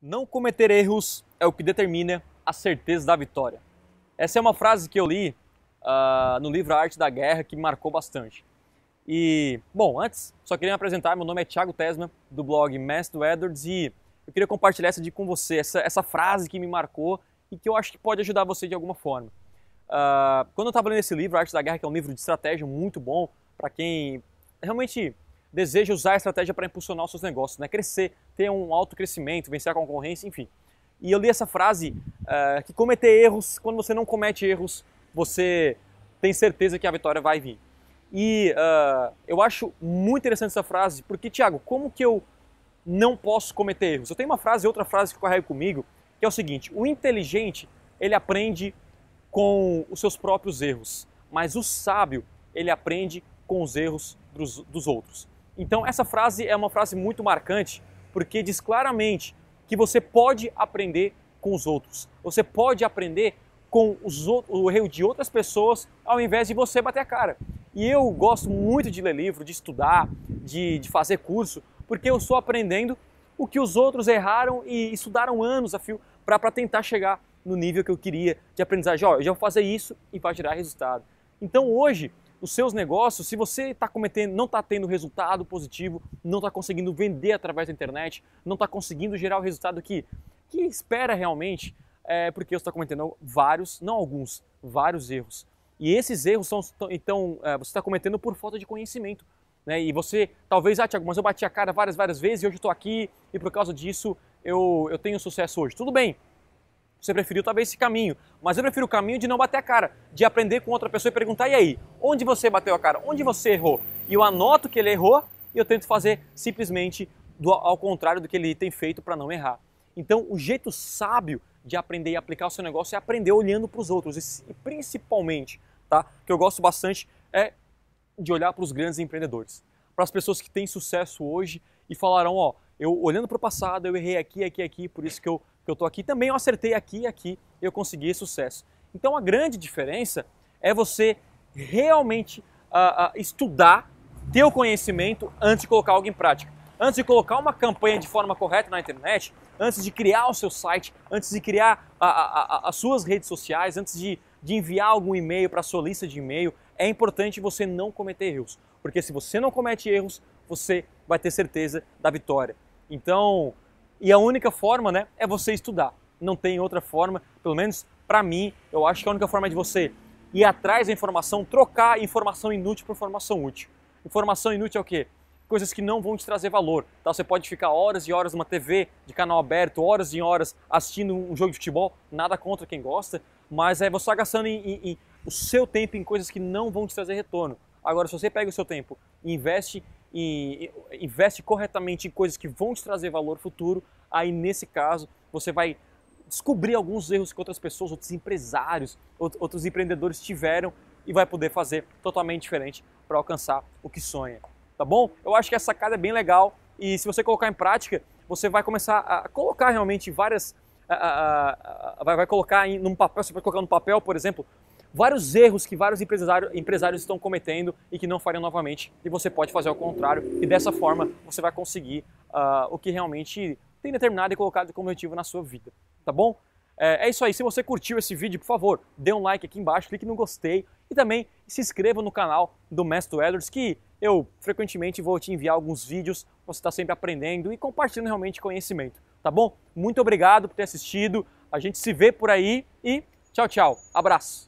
Não cometer erros é o que determina a certeza da vitória. Essa é uma frase que eu li uh, no livro A Arte da Guerra que me marcou bastante. E, bom, antes, só queria me apresentar. Meu nome é Thiago Tesma, do blog Mestre Edwards, e eu queria compartilhar essa com você, essa, essa, frase que me marcou e que eu acho que pode ajudar você de alguma forma. Uh, quando eu estava lendo esse livro, A Arte da Guerra, que é um livro de estratégia muito bom para quem realmente deseja usar a estratégia para impulsionar os seus negócios, né? crescer, ter um alto crescimento, vencer a concorrência, enfim. E eu li essa frase uh, que cometer erros, quando você não comete erros, você tem certeza que a vitória vai vir. E uh, eu acho muito interessante essa frase, porque, Tiago, como que eu não posso cometer erros? Eu tenho uma frase e outra frase que eu carrego comigo, que é o seguinte: o inteligente ele aprende com os seus próprios erros, mas o sábio ele aprende com os erros dos, dos outros. Então, essa frase é uma frase muito marcante, porque diz claramente que você pode aprender com os outros. Você pode aprender com os outros, o erro de outras pessoas, ao invés de você bater a cara. E eu gosto muito de ler livro, de estudar, de, de fazer curso, porque eu estou aprendendo o que os outros erraram e estudaram anos a fio para tentar chegar no nível que eu queria de aprendizagem. Ó, eu já vou fazer isso e vai gerar resultado. Então hoje os seus negócios, se você está cometendo, não está tendo resultado positivo, não está conseguindo vender através da internet, não está conseguindo gerar o resultado que, que espera realmente, é porque você está cometendo vários, não alguns, vários erros. E esses erros são, então, é, você está cometendo por falta de conhecimento. Né? E você, talvez, ah, Tiago, mas eu bati a cara várias, várias vezes e hoje estou aqui e por causa disso eu, eu tenho sucesso hoje. Tudo bem, você preferiu talvez esse caminho, mas eu prefiro o caminho de não bater a cara, de aprender com outra pessoa e perguntar: e aí, onde você bateu a cara? Onde você errou? E eu anoto que ele errou e eu tento fazer simplesmente do, ao contrário do que ele tem feito para não errar. Então, o jeito sábio de aprender e aplicar o seu negócio é aprender olhando para os outros e, principalmente, tá? Que eu gosto bastante é de olhar para os grandes empreendedores, para as pessoas que têm sucesso hoje e falaram, ó, eu olhando para o passado, eu errei aqui, aqui, aqui, por isso que eu que eu estou aqui, também eu acertei aqui e aqui, eu consegui sucesso. Então a grande diferença é você realmente uh, uh, estudar teu conhecimento antes de colocar algo em prática. Antes de colocar uma campanha de forma correta na internet, antes de criar o seu site, antes de criar a, a, a, as suas redes sociais, antes de, de enviar algum e-mail para a sua lista de e-mail, é importante você não cometer erros. Porque se você não comete erros, você vai ter certeza da vitória. Então, e a única forma, né, é você estudar. Não tem outra forma, pelo menos para mim, eu acho que a única forma é de você ir atrás da informação, trocar informação inútil por informação útil. Informação inútil é o quê? Coisas que não vão te trazer valor. Tá? Você pode ficar horas e horas numa TV de canal aberto, horas e horas assistindo um jogo de futebol, nada contra quem gosta, mas é você está gastando em, em, em, o seu tempo em coisas que não vão te trazer retorno. Agora, se você pega o seu tempo e investe e investe corretamente em coisas que vão te trazer valor futuro, aí nesse caso você vai descobrir alguns erros que outras pessoas, outros empresários, outros empreendedores tiveram e vai poder fazer totalmente diferente para alcançar o que sonha. Tá bom? Eu acho que essa sacada é bem legal e se você colocar em prática, você vai começar a colocar realmente várias. A, a, a, vai, vai colocar em, num papel, você vai colocar no papel, por exemplo, vários erros que vários empresário, empresários estão cometendo e que não fariam novamente. E você pode fazer ao contrário, e dessa forma você vai conseguir uh, o que realmente tem determinado e colocado como objetivo na sua vida. Tá bom? É, é, isso aí. Se você curtiu esse vídeo, por favor, dê um like aqui embaixo, clique no gostei e também se inscreva no canal do Mestre Edwards, que eu frequentemente vou te enviar alguns vídeos. Você está sempre aprendendo e compartilhando realmente conhecimento. Tá bom? Muito obrigado por ter assistido. A gente se vê por aí e tchau, tchau. Abraço.